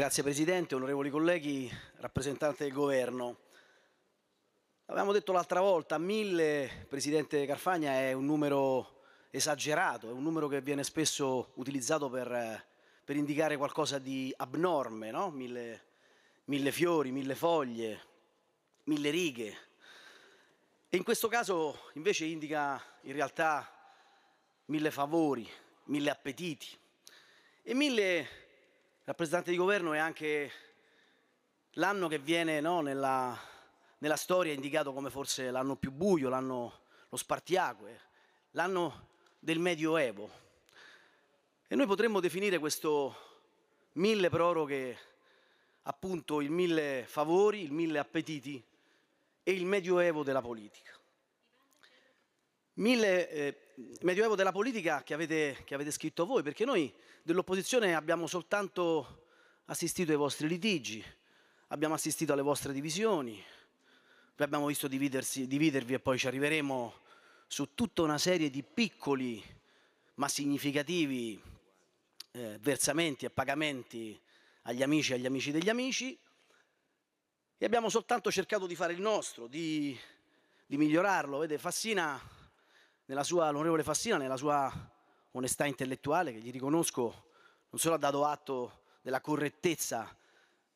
Grazie Presidente, onorevoli colleghi, rappresentante del Governo. Avevamo detto l'altra volta, mille, Presidente Carfagna, è un numero esagerato, è un numero che viene spesso utilizzato per, per indicare qualcosa di abnorme, no? mille, mille fiori, mille foglie, mille righe. E in questo caso invece indica in realtà mille favori, mille appetiti e mille rappresentante di governo è anche l'anno che viene no, nella, nella, storia indicato come forse l'anno più buio, l'anno lo spartiacque, l'anno del Medioevo. E noi potremmo definire questo mille proroghe appunto il mille favori, il mille appetiti e il Medioevo della politica mille eh, medioevo della politica che avete, che avete scritto voi, perché noi dell'opposizione abbiamo soltanto assistito ai vostri litigi, abbiamo assistito alle vostre divisioni, vi abbiamo visto dividervi e poi ci arriveremo su tutta una serie di piccoli ma significativi eh, versamenti e pagamenti agli amici e agli amici degli amici e abbiamo soltanto cercato di fare il nostro, di, di migliorarlo. Vede, Fassina nella sua, l'onorevole Fassina, nella sua onestà intellettuale, che gli riconosco, non solo ha dato atto della correttezza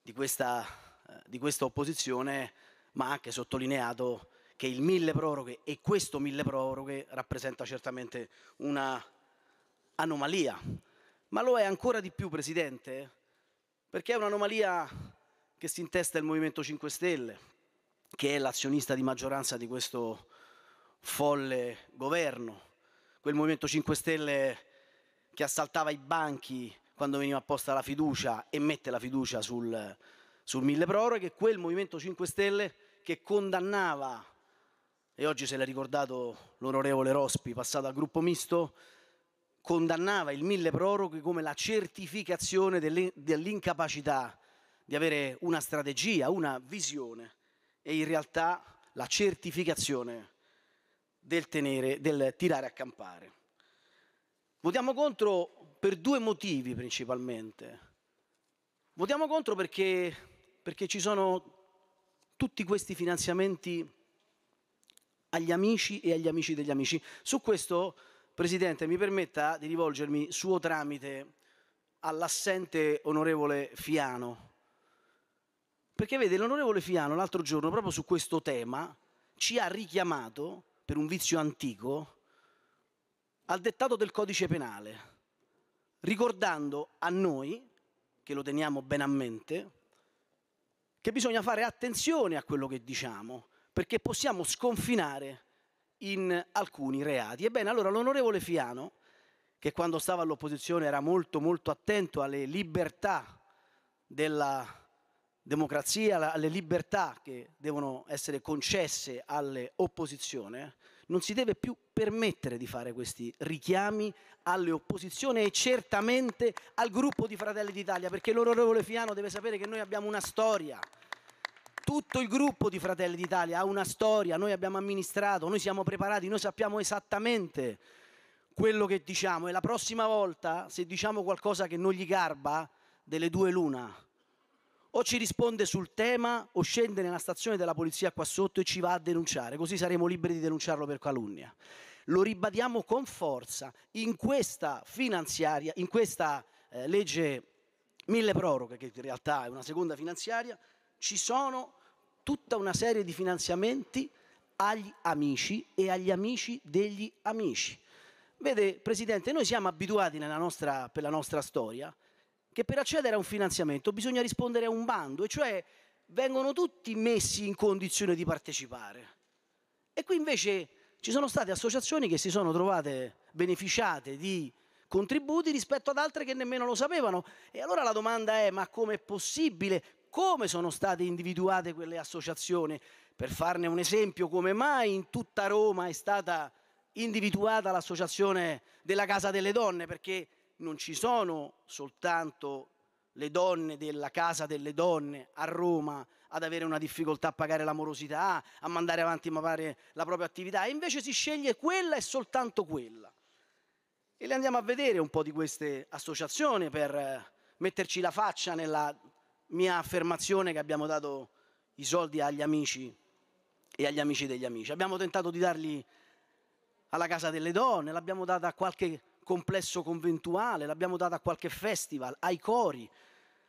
di questa, eh, di questa opposizione, ma ha anche sottolineato che il mille proroghe e questo mille proroghe rappresenta certamente una anomalia, ma lo è ancora di più, Presidente, perché è un'anomalia che si intesta il Movimento 5 Stelle, che è l'azionista di maggioranza di questo folle governo, quel Movimento 5 Stelle che assaltava i banchi quando veniva apposta la fiducia e mette la fiducia sul, sul mille proroghe, quel Movimento 5 Stelle che condannava, e oggi se l'ha ricordato l'onorevole Rospi, passato al gruppo misto, condannava il mille proroghe come la certificazione dell'incapacità di avere una strategia, una visione e in realtà la certificazione del, tenere, del tirare a campare. Votiamo contro per due motivi principalmente. Votiamo contro perché, perché ci sono tutti questi finanziamenti agli amici e agli amici degli amici. Su questo, Presidente, mi permetta di rivolgermi suo tramite all'assente onorevole Fiano. Perché vede, l'onorevole Fiano l'altro giorno, proprio su questo tema, ci ha richiamato per un vizio antico al dettato del codice penale, ricordando a noi, che lo teniamo ben a mente, che bisogna fare attenzione a quello che diciamo, perché possiamo sconfinare in alcuni reati. Ebbene, allora l'onorevole Fiano, che quando stava all'opposizione era molto molto attento alle libertà della democrazia, alle libertà che devono essere concesse alle opposizioni, non si deve più permettere di fare questi richiami alle opposizioni e certamente al gruppo di Fratelli d'Italia, perché l'onorevole Fiano deve sapere che noi abbiamo una storia. Tutto il gruppo di Fratelli d'Italia ha una storia, noi abbiamo amministrato, noi siamo preparati, noi sappiamo esattamente quello che diciamo e la prossima volta se diciamo qualcosa che non gli garba delle due l'una o ci risponde sul tema o scende nella stazione della polizia qua sotto e ci va a denunciare, così saremo liberi di denunciarlo per calunnia. Lo ribadiamo con forza in questa finanziaria, in questa eh, legge mille proroghe, che in realtà è una seconda finanziaria, ci sono tutta una serie di finanziamenti agli amici e agli amici degli amici. Vede, Presidente, noi siamo abituati nostra, per la nostra storia che per accedere a un finanziamento bisogna rispondere a un bando, e cioè vengono tutti messi in condizione di partecipare. E qui invece ci sono state associazioni che si sono trovate beneficiate di contributi rispetto ad altre che nemmeno lo sapevano. E allora la domanda è, ma come è possibile? Come sono state individuate quelle associazioni? Per farne un esempio, come mai in tutta Roma è stata individuata l'associazione della Casa delle Donne? Perché non ci sono soltanto le donne della casa delle donne a Roma ad avere una difficoltà a pagare l'amorosità, a mandare avanti magari la propria attività, e invece si sceglie quella e soltanto quella. E le andiamo a vedere un po' di queste associazioni per eh, metterci la faccia nella mia affermazione che abbiamo dato i soldi agli amici e agli amici degli amici. Abbiamo tentato di darli alla casa delle donne, l'abbiamo data a qualche complesso conventuale, l'abbiamo data a qualche festival, ai cori,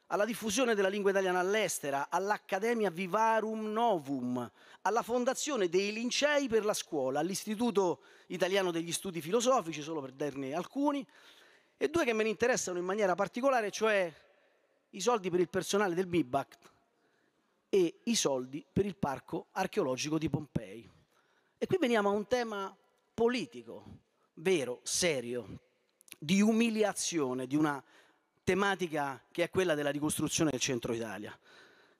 alla diffusione della lingua italiana all'estero, all'Accademia Vivarum Novum, alla fondazione dei Lincei per la scuola, all'Istituto Italiano degli Studi Filosofici, solo per darne alcuni, e due che me ne interessano in maniera particolare, cioè i soldi per il personale del BIBAC e i soldi per il Parco Archeologico di Pompei. E qui veniamo a un tema politico, vero, serio, di umiliazione di una tematica che è quella della ricostruzione del centro Italia.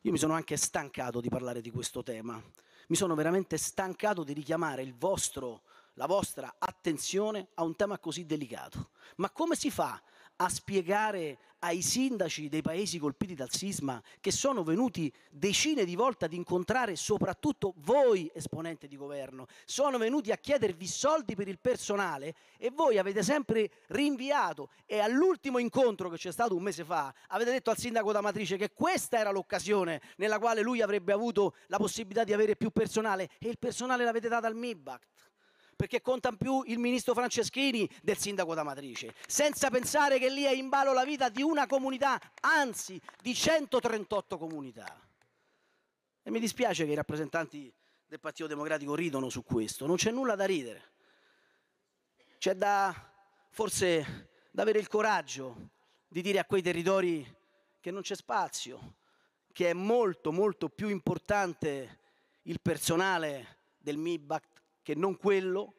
Io mi sono anche stancato di parlare di questo tema, mi sono veramente stancato di richiamare vostro, la vostra attenzione a un tema così delicato. Ma come si fa a spiegare ai sindaci dei paesi colpiti dal sisma che sono venuti decine di volte ad incontrare soprattutto voi esponenti di governo, sono venuti a chiedervi soldi per il personale e voi avete sempre rinviato e all'ultimo incontro che c'è stato un mese fa avete detto al sindaco d'Amatrice che questa era l'occasione nella quale lui avrebbe avuto la possibilità di avere più personale e il personale l'avete dato al MIBACT perché conta più il ministro Franceschini del sindaco d'Amatrice, senza pensare che lì è in ballo la vita di una comunità, anzi di 138 comunità. E mi dispiace che i rappresentanti del Partito Democratico ridono su questo, non c'è nulla da ridere. C'è da forse da avere il coraggio di dire a quei territori che non c'è spazio, che è molto molto più importante il personale del MIBAC che non quello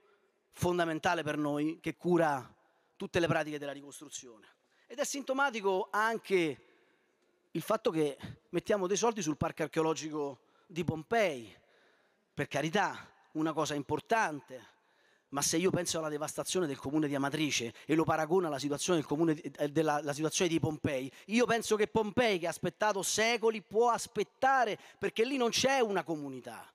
fondamentale per noi che cura tutte le pratiche della ricostruzione. Ed è sintomatico anche il fatto che mettiamo dei soldi sul parco archeologico di Pompei, per carità, una cosa importante, ma se io penso alla devastazione del comune di Amatrice e lo paragono alla situazione, di, eh, della, della situazione di Pompei, io penso che Pompei, che ha aspettato secoli, può aspettare perché lì non c'è una comunità.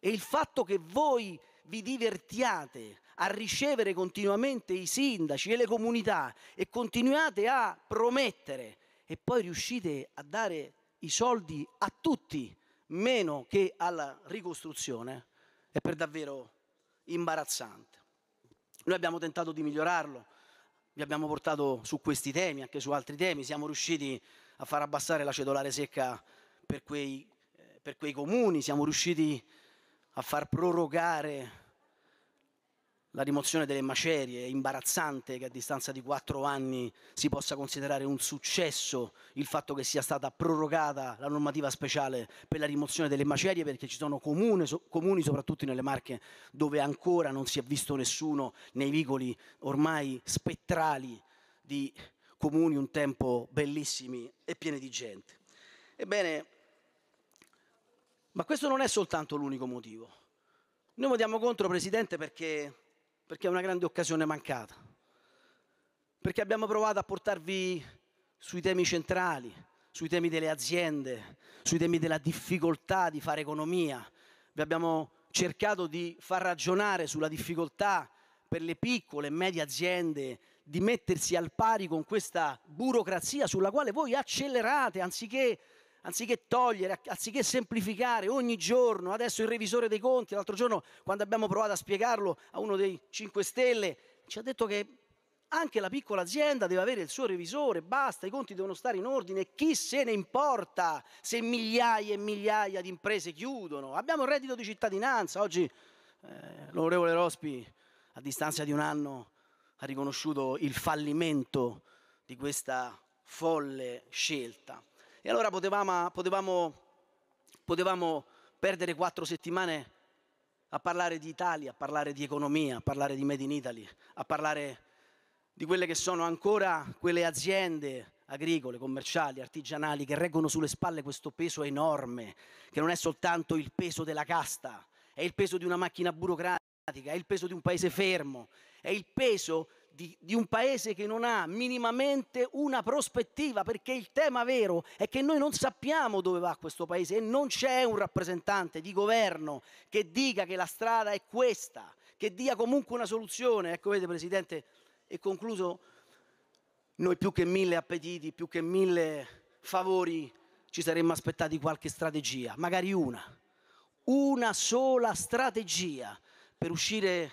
E il fatto che voi vi divertiate a ricevere continuamente i sindaci e le comunità e continuate a promettere e poi riuscite a dare i soldi a tutti meno che alla ricostruzione è per davvero imbarazzante. Noi abbiamo tentato di migliorarlo, vi abbiamo portato su questi temi, anche su altri temi, siamo riusciti a far abbassare la cedolare secca per quei, eh, per quei comuni, siamo riusciti a far prorogare la rimozione delle macerie, è imbarazzante che a distanza di quattro anni si possa considerare un successo il fatto che sia stata prorogata la normativa speciale per la rimozione delle macerie, perché ci sono comune, so, comuni, soprattutto nelle Marche, dove ancora non si è visto nessuno nei vicoli ormai spettrali di comuni un tempo bellissimi e pieni di gente. Ebbene, ma questo non è soltanto l'unico motivo. Noi votiamo contro, Presidente, perché, perché è una grande occasione mancata. Perché abbiamo provato a portarvi sui temi centrali, sui temi delle aziende, sui temi della difficoltà di fare economia. Vi abbiamo cercato di far ragionare sulla difficoltà per le piccole e medie aziende di mettersi al pari con questa burocrazia sulla quale voi accelerate anziché anziché togliere, anziché semplificare ogni giorno, adesso il revisore dei conti, l'altro giorno quando abbiamo provato a spiegarlo a uno dei 5 Stelle, ci ha detto che anche la piccola azienda deve avere il suo revisore, basta, i conti devono stare in ordine, chi se ne importa se migliaia e migliaia di imprese chiudono? Abbiamo il reddito di cittadinanza, oggi eh, l'onorevole Rospi a distanza di un anno ha riconosciuto il fallimento di questa folle scelta. E allora potevamo, potevamo, potevamo perdere quattro settimane a parlare di Italia, a parlare di economia, a parlare di Made in Italy, a parlare di quelle che sono ancora quelle aziende agricole, commerciali, artigianali che reggono sulle spalle questo peso enorme, che non è soltanto il peso della casta, è il peso di una macchina burocratica, è il peso di un paese fermo, è il peso di, di un paese che non ha minimamente una prospettiva, perché il tema vero è che noi non sappiamo dove va questo paese e non c'è un rappresentante di governo che dica che la strada è questa, che dia comunque una soluzione. Ecco, vede Presidente, e concluso, noi più che mille appetiti, più che mille favori, ci saremmo aspettati qualche strategia, magari una, una sola strategia per uscire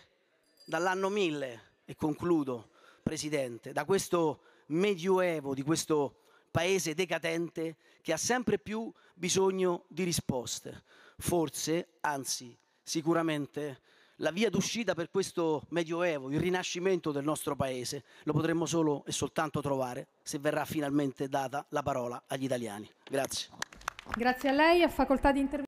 dall'anno 1000 e concludo, Presidente, da questo medioevo, di questo paese decadente che ha sempre più bisogno di risposte. Forse, anzi sicuramente, la via d'uscita per questo medioevo, il rinascimento del nostro paese, lo potremmo solo e soltanto trovare se verrà finalmente data la parola agli italiani. Grazie. Grazie a lei, a facoltà di intervenire.